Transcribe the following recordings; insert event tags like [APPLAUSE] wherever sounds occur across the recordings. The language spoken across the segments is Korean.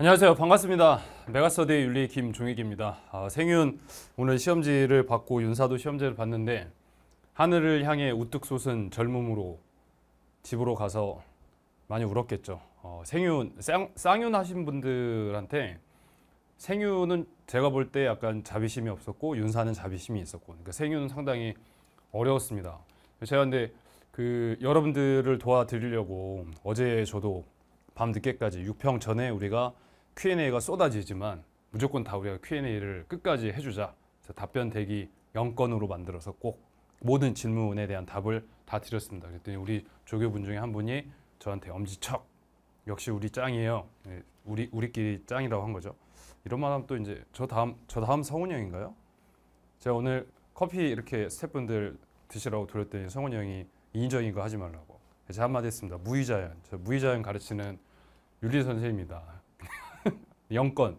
안녕하세요. 반갑습니다. 메가서대 윤리 김종익입니다. 아, 생윤 오늘 시험지를 받고 윤사도 시험지를 봤는데 하늘을 향해 우뚝 솟은 젊음으로 집으로 가서 많이 울었겠죠. 어, 생윤 쌍, 쌍윤 하신 분들한테 생윤은 제가 볼 때 약간 자비심이 없었고 윤사는 자비심이 있었고 그러니까 생윤은 상당히 어려웠습니다. 제가 근데 그 여러분들을 도와드리려고 어제 저도 밤 늦게까지 6평 전에 우리가 Q&A가 쏟아지지만 무조건 다 우리가 Q&A를 끝까지 해주자. 답변 대기 영건으로 만들어서 꼭 모든 질문에 대한 답을 다 드렸습니다. 그랬더니 우리 조교분 중에 한 분이 저한테 엄지척 역시 우리 짱이에요. 예, 우리 우리끼리 짱이라고 한 거죠. 이런 말하면 또 이제 저 다음 저 다음 성훈 형인가요? 제가 오늘 커피 이렇게 스태프분들 드시라고 드렸더니 성훈 형이 인위인거 하지 말라고. 제가 한마디 했습니다. 무의자연. 저 무의자연 가르치는 윤리 선생입니다. 영권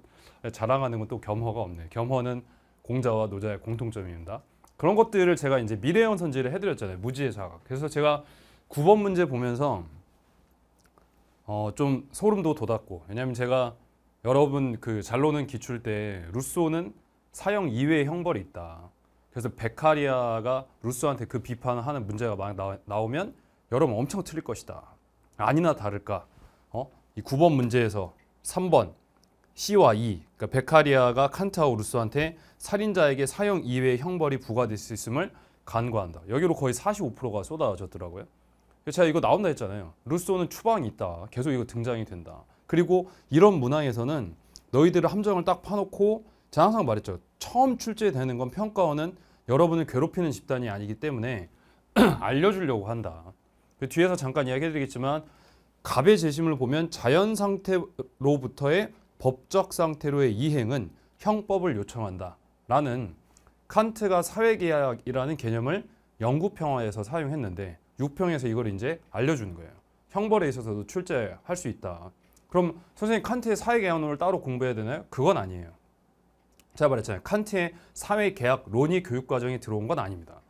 자랑하는 건 또 겸허가 없네. 겸허는 공자와 노자의 공통점입니다. 그런 것들을 제가 이제 미래형 선지를 해드렸잖아요. 무지의 자각. 그래서 제가 9번 문제 보면서 어, 좀 소름도 돋았고 왜냐하면 제가 여러분 그 잘로는 기출 때 루소는 사형 이외의 형벌이 있다. 그래서 베카리아가 루소한테 그 비판하는 문제가 막 나오, 면 여러분 엄청 틀릴 것이다. 아니나 다를까. 어? 이 9번 문제에서 3번 C와 E, 그러니까 베카리아가 칸타우루스한테 살인자에게 사형 이외의 형벌이 부과될 수 있음을 간과한다. 여기로 거의 45%가 쏟아졌더라고요. 제가 이거 나온다 했잖아요. 루소는 추방이 있다. 계속 이거 등장이 된다. 그리고 이런 문항에서는 너희들의 함정을 딱 파놓고 제가 항상 말했죠. 처음 출제되는 건 평가원은 여러분을 괴롭히는 집단이 아니기 때문에 [CLEARS THROAT] 알려주려고 한다. 그 뒤에서 잠깐 이야기해드리겠지만 갑의 재심을 보면 자연 상태로부터의 법적 상태로의 이행은 형법을 요청한다라는 칸트가 사회계약이라는 개념을 영구평화에서 사용했는데 육평에서 이걸 이제 알려주는 거예요. 형벌에 있어서도 출제할 수 있다. 그럼 선생님 칸트의 사회계약론을 따로 공부해야 되나요? 그건 아니에요. 제가 말했잖아요. 칸트의 사회계약론이 교육과정에 들어온 건 아닙니다.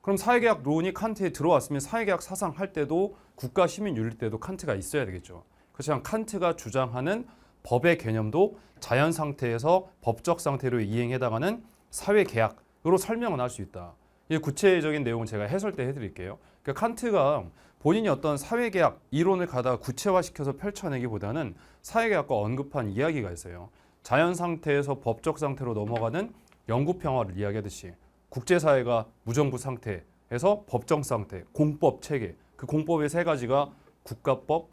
그럼 사회계약론이 칸트에 들어왔으면 사회계약 사상 할 때도 국가시민윤리 때도 칸트가 있어야 되겠죠. 그렇지만 칸트가 주장하는 법의 개념도 자연 상태에서 법적 상태로 이행해 당하는 사회 계약으로 설명을 할 수 있다. 이 구체적인 내용은 제가 해설 때 해드릴게요. 그러니까 칸트가 본인이 어떤 사회계약 이론을 가다 구체화시켜서 펼쳐내기보다는 사회계약과 언급한 이야기가 있어요. 자연 상태에서 법적 상태로 넘어가는 영구 평화를 이야기하듯이 국제사회가 무정부 상태에서 법정 상태, 공법 체계, 그 공법의 세 가지가 국가법,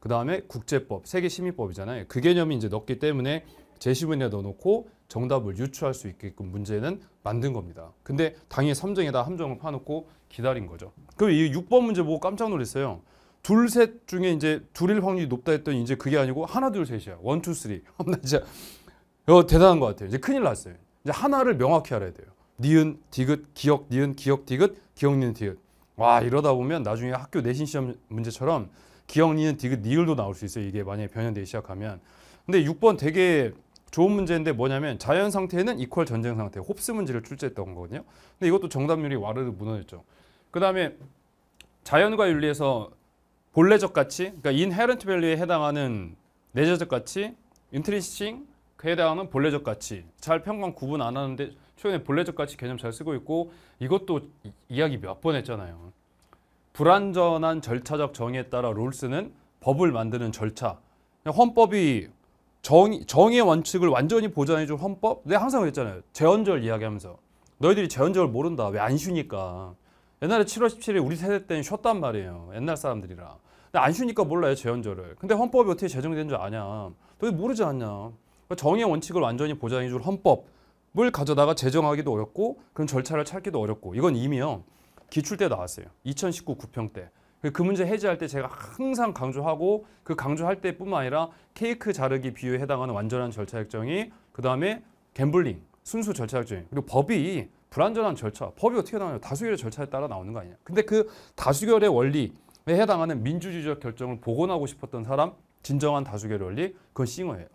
그 다음에 국제법, 세계시민법이잖아요. 그 개념이 이제 넣기 때문에 제시문에 넣어놓고 정답을 유추할 수 있게끔 문제는 만든 겁니다. 근데 당의 3정에다 함정을 파놓고 기다린 거죠. 그럼 이 6번 문제 보고 깜짝 놀랐어요. 둘, 셋 중에 이제 둘일 확률이 높다 했더니 이제 그게 아니고 하나, 둘, 셋이야. 원, 투, 쓰리. 나 [LAUGHS] 진짜 이거 어, 대단한 것 같아요. 이제 큰일 났어요. 이제 하나를 명확히 알아야 돼요. 니은, 디귿, 기억, 니은, 기억, 디귿, 기억, 니은, 디귿. 와 이러다 보면 나중에 학교 내신 시험 문제처럼 기억, 니는 디귿, 니을도 나올 수 있어요. 이게 만약에 변형되기 시작하면. 근데 6번 되게 좋은 문제인데 뭐냐면 자연 상태는 이퀄 전쟁 상태, 홉스 문제를 출제했던 거거든요. 근데 이것도 정답률이 와르르 무너졌죠. 그 다음에 자연과 윤리에서 본래적 가치, 그러니까 인헤런트 밸류에 해당하는 내재적 가치, 인트리싱 에 해당하는 본래적 가치. 잘 평강 구분 안 하는데 최근에 본래적 가치 개념 잘 쓰고 있고 이것도 이야기 몇 번 했잖아요. 불완전한 절차적 정의에 따라 롤스는 법을 만드는 절차. 헌법이 정, 정의 원칙을 완전히 보장해줄 헌법? 내가 항상 그랬잖아요. 재헌절 이야기하면서. 너희들이 재헌절 모른다. 왜 안 쉬니까. 옛날에 7월 17일 우리 세대 때는 쉬었단 말이에요. 옛날 사람들이랑. 근데 안 쉬니까 몰라요. 재헌절을. 근데 헌법이 어떻게 제정된 줄 아냐. 너희 모르지 않냐. 그러의 그러니까 원칙을 완전히 보장해줄 헌법을 가져다가 제정하기도 어렵고 그런 절차를 찾기도 어렵고 이건 이미요. 기출 때 나왔어요. 2019 9평 때. 그 문제 해제할 때 제가 항상 강조하고 그 강조할 때뿐만 아니라 케이크 자르기 비유에 해당하는 완전한 절차 액정이 그다음에 갬블링 순수 절차 액정 이 그리고 법이 불완전한 절차 법이 어떻게 나오냐 다수결의 절차에 따라 나오는 거 아니냐 근데 그 다수결의 원리에 해당하는 민주주의적 결정을 복원하고 싶었던 사람 진정한 다수결의 원리 그건 싱어예요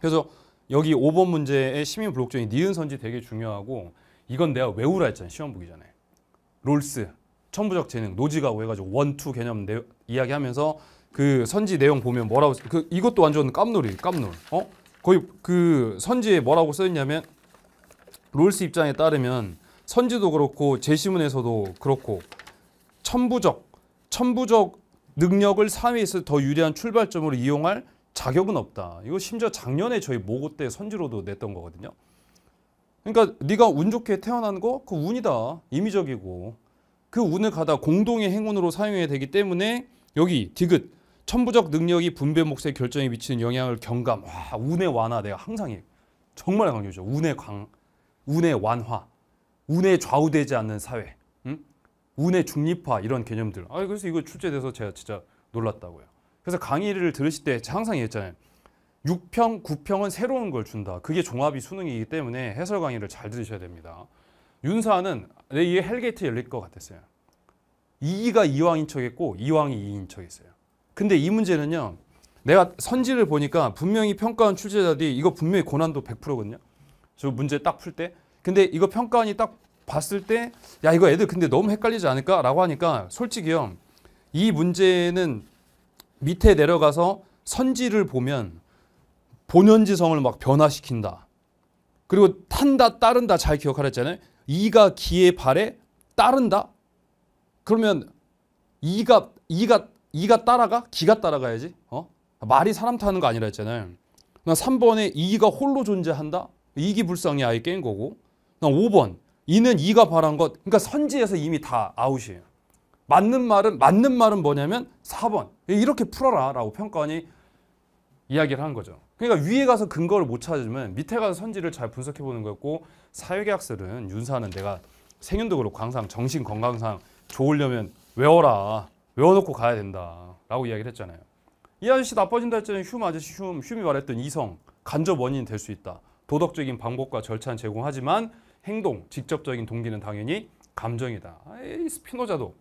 그래서 여기 5번 문제의 시민 블록정이 니은 선지 되게 중요하고 이건 내가 외우라 했잖아요 시험 보기 전에 롤스, 천부적 재능, 노지가오 해가지고 원투 개념 내, 이야기하면서 그 선지 내용 보면 뭐라고 그 이것도 완전 깜놀이 깜놀. 어? 거의 그 선지에 뭐라고 써있냐면 롤스 입장에 따르면 선지도 그렇고 제시문에서도 그렇고 천부적 천부적 능력을 사회에서 더 유리한 출발점으로 이용할 자격은 없다. 이거 심지어 작년에 저희 모고 때 선지로도 냈던 거거든요. 그러니까 네가 운 좋게 태어난 거 그 운이다. 임의적이고 그 운을 가다 공동의 행운으로 사용해야 되기 때문에 여기 디귿 천부적 능력이 분배 몫의 결정에 미치는 영향을 경감. 와 운의 완화 내가 항상 해. 정말 강조죠. 운의 강, 운의 완화, 운에 좌우되지 않는 사회, 응? 운의 중립화 이런 개념들. 아 그래서 이거 출제돼서 제가 진짜 놀랐다고요. 그래서 강의를 들으실 때 항상 얘기했잖아요. 6평9평은 새로운 걸 준다. 그게 종합이 수능이기 때문에 해설 강의를 잘 들으셔야 됩니다. 윤사는 내이 헬게이트 열릴 것 같았어요. 2기가 이왕인 척했고 이왕이 이인 척했어요. 근데 이 문제는요. 내가 선지를 보니까 분명히 평가원 출제자들이 이거 분명히 고난도 100%거든요. 저 문제 딱 풀 때. 근데 이거 평가원이 딱 봤을 때 야 이거 애들 근데 너무 헷갈리지 않을까? 라고 하니까 솔직히요. 이 문제는 밑에 내려가서 선지를 보면 본연지성을 막 변화시킨다. 그리고 탄다, 따른다 잘 기억하랬잖아요. 이가 기의 발에 따른다. 그러면 이가 이가 이가 따라가? 기가 따라가야지. 어? 말이 사람 타는 거 아니라 했잖아요. 나 3번에 이가 홀로 존재한다. 이기 불성이 아예 깬 거고. 나 5번 이는 이가 바란 것. 그러니까 선지에서 이미 다 아웃이에요. 맞는 말은 맞는 말은 뭐냐면 4번 이렇게 풀어라라고 평가원이 이야기를 한 거죠. 그러니까 위에 가서 근거를 못 찾으면 밑에 가서 선지를 잘 분석해 보는 거였고 사회계약서는 윤사는 내가 생윤도 그렇고 광상 정신 건강상 좋으려면 외워라 외워놓고 가야 된다라고 이야기를 했잖아요. 이 아저씨 나빠진다 했잖아요. 휴 아저씨 휴 흉이 말했던 이성 간접 원인 이될 수 있다. 도덕적인 방법과 절차는 제공하지만 행동 직접적인 동기는 당연히 감정이다. 에이, 스피노자도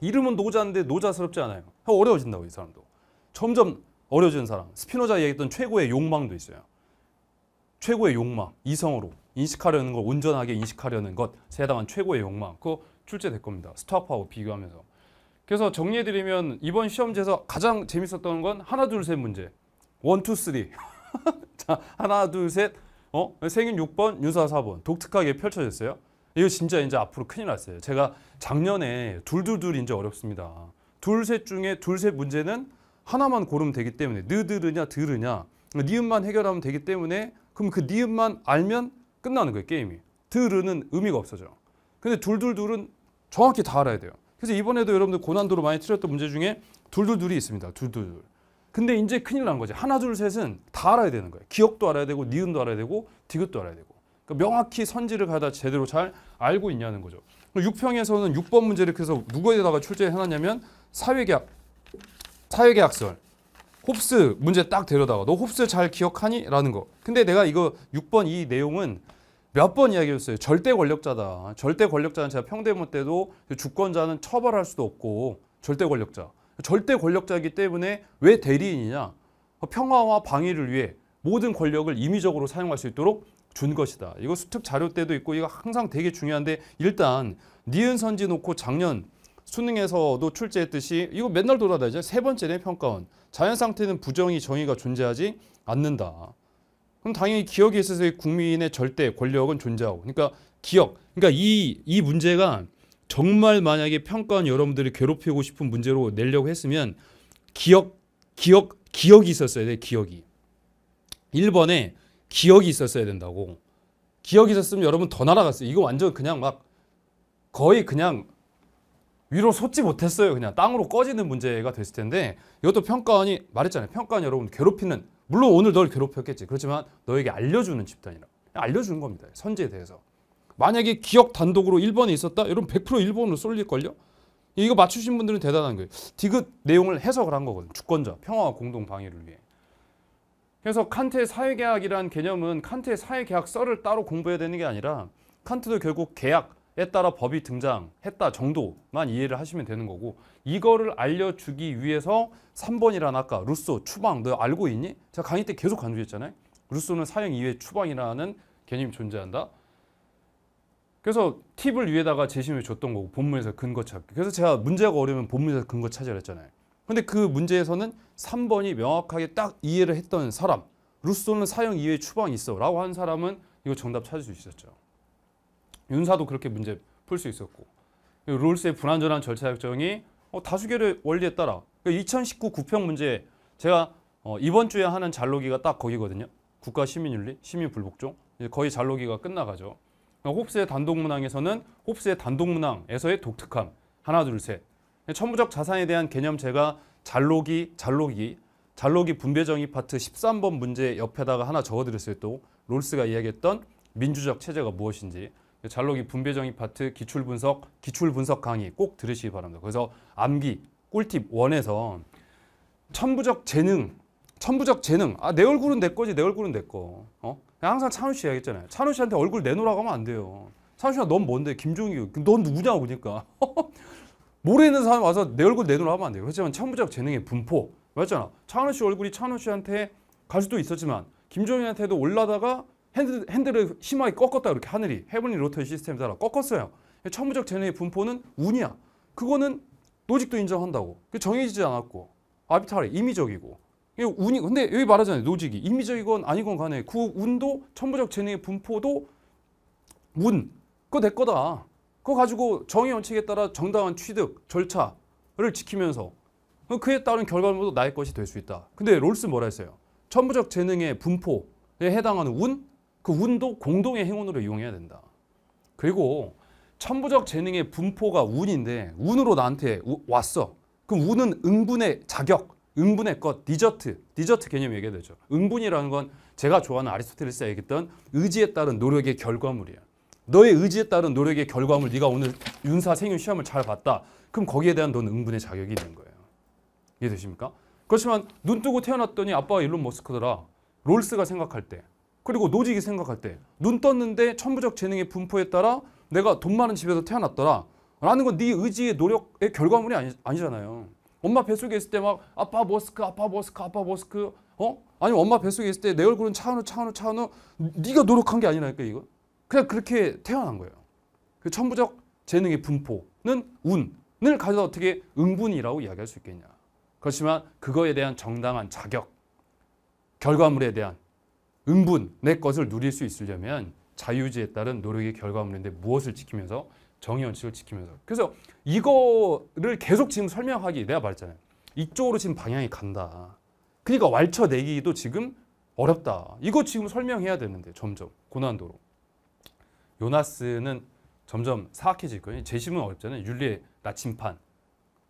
이름은 노자인데 노자스럽지 않아요. 어려워진다고 이 사람도 점점 어려진 사람. 스피노자 얘기했던 최고의 욕망도 있어요. 최고의 욕망, 이성으로 인식하려는 걸 온전하게 인식하려는 것에 해당한 최고의 욕망. 그거 출제될 겁니다. 스토하고 비교하면서. 그래서 정리해드리면 이번 시험지에서 가장 재밌었던 건 하나, 둘, 셋 문제. 원, 투, 쓰리. [LAUGHS] 자, 하나, 둘, 셋. 어? 생인 6번, 유사 4번. 독특하게 펼쳐졌어요. 이거 진짜 이제 앞으로 큰일 났어요. 제가 작년에 둘둘둘 이제 어렵습니다. 둘, 셋 중에 둘, 셋 문제는 하나만 고르면 되기 때문에 느드르냐 드르냐 니은만 해결하면 되기 때문에 그럼 그 니은만 알면 끝나는 거예요 게임이 드르는 의미가 없어져요 근데 둘둘둘은 정확히 다 알아야 돼요 그래서 이번에도 여러분들 고난도로 많이 틀렸던 문제 중에 둘둘둘이 있습니다 둘둘둘 근데 이제 큰일 난 거지 하나 둘 셋은 다 알아야 되는 거예요 기억도 알아야 되고 니은도 알아야 되고 디귿도 알아야 되고 그러니까 명확히 선지를 가다 제대로 잘 알고 있냐는 거죠 6평에서는 6번 문제를 그래서 누구에다가 출제해놨냐면 사회계약 사회계약설 홉스 문제 딱 데려다가 너 홉스 잘 기억하니? 라는 거 근데 내가 이거 6번 이 내용은 몇 번 이야기했어요 절대 권력자다 절대 권력자는 제가 평대문 때도 주권자는 처벌할 수도 없고 절대 권력자 절대 권력자이기 때문에 왜 대리인이냐 평화와 방위를 위해 모든 권력을 임의적으로 사용할 수 있도록 준 것이다 이거 수특 자료 때도 있고 이거 항상 되게 중요한데 일단 니은 선지 놓고 작년 수능에서도 출제했듯이 이거 맨날 돌아다니죠. 세 번째는 평가원. 자연 상태는 부정이 정의가 존재하지 않는다. 그럼 당연히 기억에 있어서 국민의 절대 권력은 존재하고. 그러니까 기억. 그러니까 이, 이 문제가 정말 만약에 평가원 여러분들이 괴롭히고 싶은 문제로 내려고 했으면 기억, 기억, 기억이 있었어야 돼, 기억이. 1번에 기억이 있었어야 된다고. 기억이 있었으면 여러분 더 날아갔어요. 이거 완전 그냥 막 거의 그냥 위로 솟지 못했어요. 그냥 땅으로 꺼지는 문제가 됐을 텐데 이것도 평가원이 말했잖아요. 평가원 여러분 괴롭히는 물론 오늘 널 괴롭혔겠지. 그렇지만 너에게 알려주는 집단이라 알려주는 겁니다. 선제에 대해서. 만약에 기억 단독으로 1번에 있었다? 여러분 100%일본으로 쏠릴걸요? 이거 맞추신 분들은 대단한 거예요. 디귿 내용을 해석을 한 거거든요. 주권자, 평화와 공동 방위를 위해. 그래서 칸트의 사회계약이란 개념은 칸트의 사회계약 썰을 따로 공부해야 되는 게 아니라 칸트도 결국 계약, 에 따라 법이 등장했다 정도만 이해를 하시면 되는 거고 이거를 알려주기 위해서 3번이란 아까 루소 추방 너 알고 있니? 제가 강의 때 계속 강조했잖아요. 루소는 사형 이외 추방이라는 개념이 존재한다. 그래서 팁을 위에다가 제시해 줬던 거고 본문에서 근거 찾기. 그래서 제가 문제가 어려면 우 본문에서 근거 찾으라 했잖아요. 근데 그 문제에서는 3번이 명확하게 딱 이해를 했던 사람 루소는 사형 이외 추방이 있어 라고 한 사람은 이거 정답 찾을 수 있었죠. 윤사도 그렇게 문제 풀 수 있었고 롤스의 불완전한 절차 작정이 어, 다수결의 원리에 따라 2019 그러니까 구평 문제 제가 어, 이번 주에 하는 잔로기가 딱 거기거든요. 국가 시민윤리, 시민불복종 거의 잔로기가 끝나가죠. 그러 그러니까 홉스의 단독문항에서는 홉스의 단독문항에서의 독특함 하나 둘 셋. 천부적 자산에 대한 개념 제가 잔로기, 잔로기, 잔로기 분배정의 파트 13번 문제 옆에다가 하나 적어드렸어요. 또 롤스가 이야기했던 민주적 체제가 무엇인지 잘록이 분배정의 파트 기출 분석 기출 분석 강의 꼭 들으시기 바랍니다. 그래서 암기 꿀팁 1에서 천부적 재능 천부적 재능 아내 얼굴은 내 거지 내 얼굴은 내거 어? 항상 찬우 씨 얘기했잖아요. 찬우 씨한테 얼굴 내놓으라고 하면 안 돼요. 찬우 씨가 넌 뭔데 김종규 넌 누구냐고 그러니까 [LAUGHS] 모래 있는 사람 와서 내 얼굴 내놓으라고 하면 안 돼요. 그렇지만 천부적 재능의 분포 맞잖아. 찬우 씨 얼굴이 찬우 씨한테 갈 수도 있었지만 김종현한테도 올라다가 핸드, 핸들을 심하게 꺾었다 이렇게 하늘이 헤븐리 로터리 시스템 에 따라 꺾었어요. 천부적 재능의 분포는 운이야. 그거는 노직도 인정한다고. 정해지지 않았고 아비타리 임의적이고 운이 근데 여기 말하잖아요 노직이 임의적이건 아니건 간에 그 운도 천부적 재능의 분포도 운 그거 내 거다. 그거 가지고 정의 원칙에 따라 정당한 취득 절차를 지키면서 그 그에 따른 결과물도 나의 것이 될 수 있다. 근데 롤스 뭐라 했어요? 천부적 재능의 분포에 해당하는 운그 운도 공동의 행운으로 이용해야 된다. 그리고 천부적 재능의 분포가 운인데 운으로 나한테 우, 왔어. 그럼 운은 응분의 자격, 응분의 것, 디저트, 디저트 개념 얘기해야 되죠. 응분이라는 건 제가 좋아하는 아리스토텔레스가 얘기했던 의지에 따른 노력의 결과물이야. 너의 의지에 따른 노력의 결과물 네가 오늘 윤사 생윤 시험을 잘 봤다. 그럼 거기에 대한 넌 응분의 자격이 있는 거예요. 이해되십니까? 그렇지만 눈 뜨고 태어났더니 아빠가 일론 머스크더라. 롤스가 생각할 때 그리고 노직이 생각할 때 눈 떴는데 천부적 재능의 분포에 따라 내가 돈 많은 집에서 태어났더라 라는 건 네 의지의 노력의 결과물이 아니, 아니잖아요. 엄마 뱃속에 있을 때 막 아빠 머스크 아빠 머스크 아빠 머스크 어? 아니면 엄마 뱃속에 있을 때 내 얼굴은 차은우 차은우 차은우 네가 노력한 게 아니라니까 이거. 그냥 그렇게 태어난 거예요. 그 천부적 재능의 분포는 운을 가져다 어떻게 응분이라고 이야기할 수 있겠냐. 그렇지만 그거에 대한 정당한 자격, 결과물에 대한 은분, 내 것을 누릴 수 있으려면 자유지에 따른 노력의 결과 물인데 무엇을 지키면서 정의 원칙을 지키면서 그래서 이거를 계속 지금 설명하기 내가 말했잖아요. 이쪽으로 지금 방향이 간다. 그러니까 왈쳐내기도 지금 어렵다. 이거 지금 설명해야 되는데 점점 고난도로. 요나스는 점점 사악해질 거예요. 재심은 어렵잖아요. 윤리의 나침판,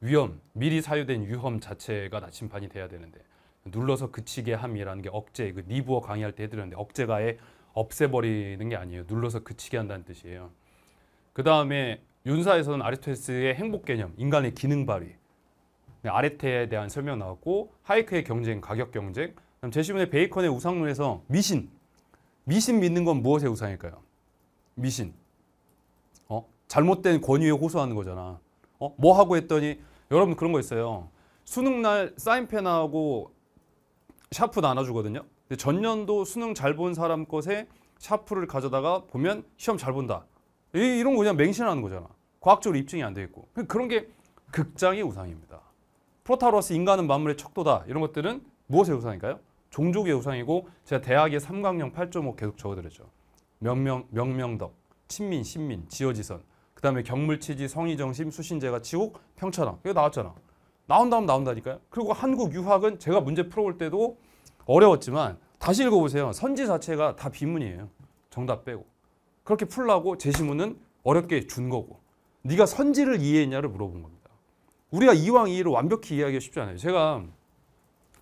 위험, 미리 사유된 위험 자체가 나침판이 돼야 되는데 눌러서 그치게 함이라는 게 억제, 그 니부어 강의할 때 해드렸는데 억제가에 없애버리는 게 아니에요. 눌러서 그치게 한다는 뜻이에요. 그 다음에 윤사에서는 아리스토텔스의 행복 개념, 인간의 기능 발휘, 네, 아레테에 대한 설명 나왔고 하이크의 경쟁, 가격 경쟁, 그다 제시문의 베이컨의 우상론에서 미신, 미신 믿는 건 무엇의 우상일까요? 미신. 어? 잘못된 권위에 호소하는 거잖아. 어? 뭐 하고 했더니 여러분 그런 거 있어요. 수능 날 사인펜하고 샤프 나눠주거든요. 전년도 수능 잘 본 사람 것에 샤프를 가져다가 보면 시험 잘 본다. 이런 거 그냥 맹신하는 거잖아. 과학적으로 입증이 안 되겠고. 그러니까 그런 게 극장의 우상입니다. 프로타로스 인간은 만물의 척도다. 이런 것들은 무엇의 우상일까요? 종족의 우상이고 제가 대학의 3강령 8.5 계속 적어드렸죠. 명명, 명명덕, 친민, 신민, 지어지선, 그 다음에 경물치지, 성의정심, 수신제가 치곡, 평천왕. 이거 나왔잖아. 나온다면 나온다니까요. 그리고 한국 유학은 제가 문제 풀어볼 때도 어려웠지만 다시 읽어보세요. 선지 자체가 다 비문이에요. 정답 빼고. 그렇게 풀라고 제시문은 어렵게 준 거고. 네가 선지를 이해했냐를 물어본 겁니다. 우리가 이왕 이해를 완벽히 이해하기가 쉽지 않아요. 제가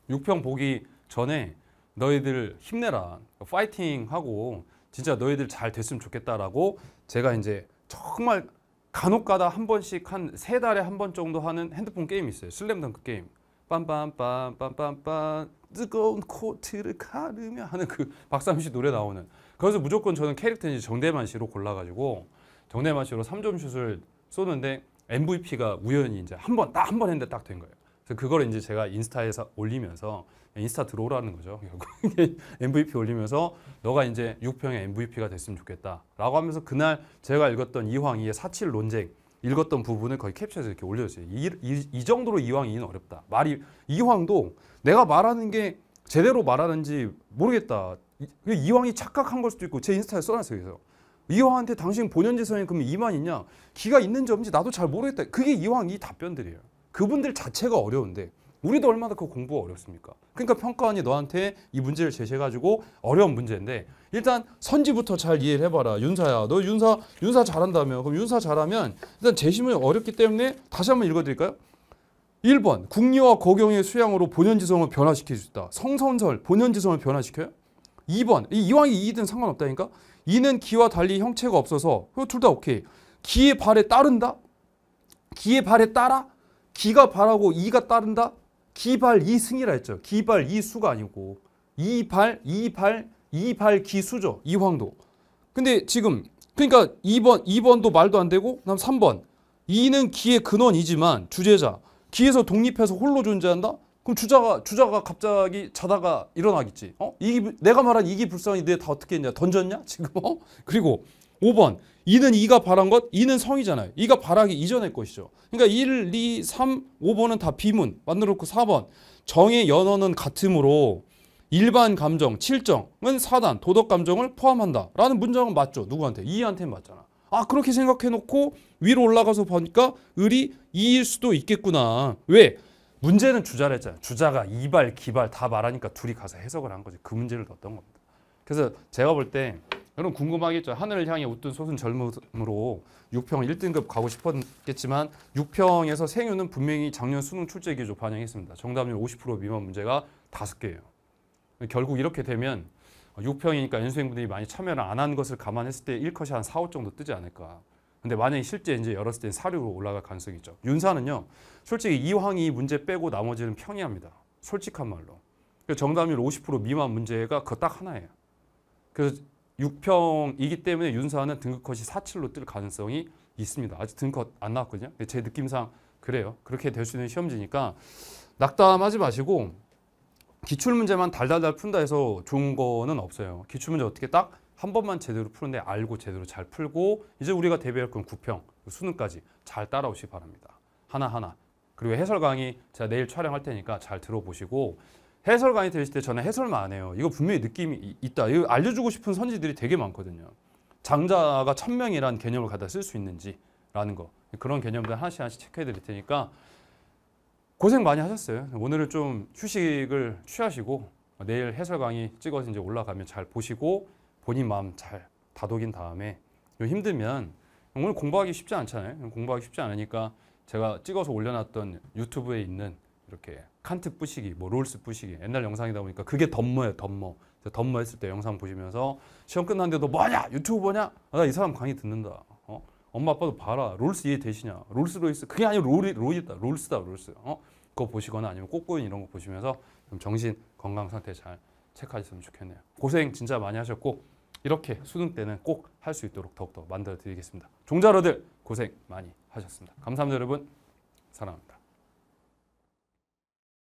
6평 보기 전에 너희들 힘내라. 파이팅하고 진짜 너희들 잘 됐으면 좋겠다라고 제가 이제 정말 간혹가다 한 번씩 한 세 달에 한 번 정도 하는 핸드폰 게임이 있어요. 슬램덩크 게임. 빰빰빰 빰빰빰 뜨거운 코트를 가르며 하는 그 박삼 씨 노래 나오는. 그래서 무조건 저는 캐릭터인지 정대만 씨로 골라가지고 정대만 씨로 3점 슛을 쏘는데 MVP가 우연히 이제 한 번 딱 한 번 했는데 딱 된 거예요. 그래서 그걸 이제 제가 인스타에서 올리면서 인스타 들어오라는 거죠. [LAUGHS] MVP 올리면서 너가 이제 6평의 MVP가 됐으면 좋겠다라고 하면서 그날 제가 읽었던 이황이의 사칠 논쟁 읽었던 부분을 거의 캡처해서 이렇게 올려줬어요. 이, 이, 이 정도로 이황이는 어렵다. 말이 이황도 내가 말하는 게 제대로 말하는지 모르겠다. 이, 그 이황이 착각한 걸 수도 있고 제 인스타에 써놨어요. 그래서 이황한테 당신 본연지성이 그러 이만 있냐? 기가 있는지 없는지 나도 잘 모르겠다. 그게 이황이 답변들이에요. 그분들 자체가 어려운데 우리도 얼마나 그 공부가 어렵습니까? 그러니까 평가원이 너한테 이 문제를 제시해가지고 어려운 문제인데 일단 선지부터 잘 이해를 해봐라. 윤사야, 너 윤사 윤사 잘한다며. 그럼 윤사 잘하면 일단 제시문이 어렵기 때문에 다시 한번 읽어드릴까요? 1번 국리와 거경의 수양으로 본연지성을 변화시킬 수 있다. 성선설 본연지성을 변화시켜요? 2번 이, 왕이이든 상관없다니까? 이는 기와 달리 형체가 없어서 둘 다 오케이. 기의 발에 따른다? 기의 발에 따라? 기가 바라고 이가 따른다? 기발 이승이라 했죠. 기발 이수가 아니고 이발 이발 이발 기수죠. 이황도. 근데 지금 그러니까 2번 2번도 말도 안 되고 그다음 3번. 이는 기의 근원이지만 주제자 기에서 독립해서 홀로 존재한다? 그럼 주자가 주자가 갑자기 자다가 일어나겠지. 어? 이 내가 말한 이기 불쌍이 너다 어떻게 했냐? 던졌냐? 지금 어? 그리고 5번 이는 이가 바란 것, 이는 성이잖아요. 이가 바라기 이전의 것이죠. 그러니까 1, 2, 3, 5번은 다 비문, 만들어놓고 4번. 정의 연어는 같으므로 일반 감정, 7정은 사단, 도덕 감정을 포함한다. 라는 문장은 맞죠. 누구한테? 이한테 맞잖아. 아 그렇게 생각해놓고 위로 올라가서 보니까 을이 이일 수도 있겠구나. 왜? 문제는 주자를 했잖아 주자가 이발, 기발 다 말하니까 둘이 가서 해석을 한 거지. 그 문제를 넣었던 겁니다. 그래서 제가 볼때 여러분 궁금하겠죠. 하늘을 향해 웃든 솟은 젊음으로 6평 1등급 가고 싶었겠지만 6평에서 생유는 분명히 작년 수능 출제 기조 반영했습니다. 정답률 50% 미만 문제가 5개예요. 결국 이렇게 되면 6평이니까 연수생분들이 많이 참여를 안 한 것을 감안했을 때 1컷이 한 4, 5 정도 뜨지 않을까. 근데 만약에 실제 이제 열었을 때 4류로 올라갈 가능성이 있죠. 윤사는요. 솔직히 이황이 문제 빼고 나머지는 평이합니다. 솔직한 말로. 정답률 50% 미만 문제가 그 딱 하나예요. 그래서 6평이기 때문에 윤사는 등급컷이 4,7로 뜰 가능성이 있습니다. 아직 등급컷 안 나왔거든요. 제 느낌상 그래요. 그렇게 될 수 있는 시험지니까 낙담하지 마시고 기출문제만 달달달 푼다 해서 좋은 거는 없어요. 기출문제 어떻게 딱 한 번만 제대로 푸는데 알고 제대로 잘 풀고 이제 우리가 대비할 건 9평, 수능까지 잘 따라오시기 바랍니다. 하나하나. 그리고 해설 강의 제가 내일 촬영할 테니까 잘 들어보시고 해설관이 되실 때 저는 해설만 안 해요. 이거 분명히 느낌이 있다. 이거 알려주고 싶은 선지들이 되게 많거든요. 장자가 천명이라는 개념을 갖다 쓸 수 있는지라는 거. 그런 개념들 하나씩 하나씩 체크해 드릴 테니까 고생 많이 하셨어요. 오늘은 좀 휴식을 취하시고 내일 해설 강의 찍어서 이제 올라가면 잘 보시고 본인 마음 잘 다독인 다음에 힘들면 오늘 공부하기 쉽지 않잖아요. 공부하기 쉽지 않으니까 제가 찍어서 올려놨던 유튜브에 있는 이렇게 칸트 뿌시기, 뭐 롤스 뿌시기 옛날 영상이다 보니까 그게 덤머예요, 덤머. 덤머 했을 때 영상 보시면서 시험 끝났는데도 뭐냐? 유튜브냐? 아, 나이 사람 강의 듣는다. 어? 엄마 아빠도 봐라. 롤스 이해 되시냐? 롤스 로이스 그게 아니고 롤이, 롤이다. 롤스다, 롤스. 어? 그거 보시거나 아니면 꽃고인 이런 거 보시면서 좀 정신 건강 상태 잘 체크하셨으면 좋겠네요. 고생 진짜 많이 하셨고 이렇게 수능 때는 꼭 할 수 있도록 더욱더 만들어 드리겠습니다. 종자러들 고생 많이 하셨습니다. 감사합니다 여러분. 사랑합니다.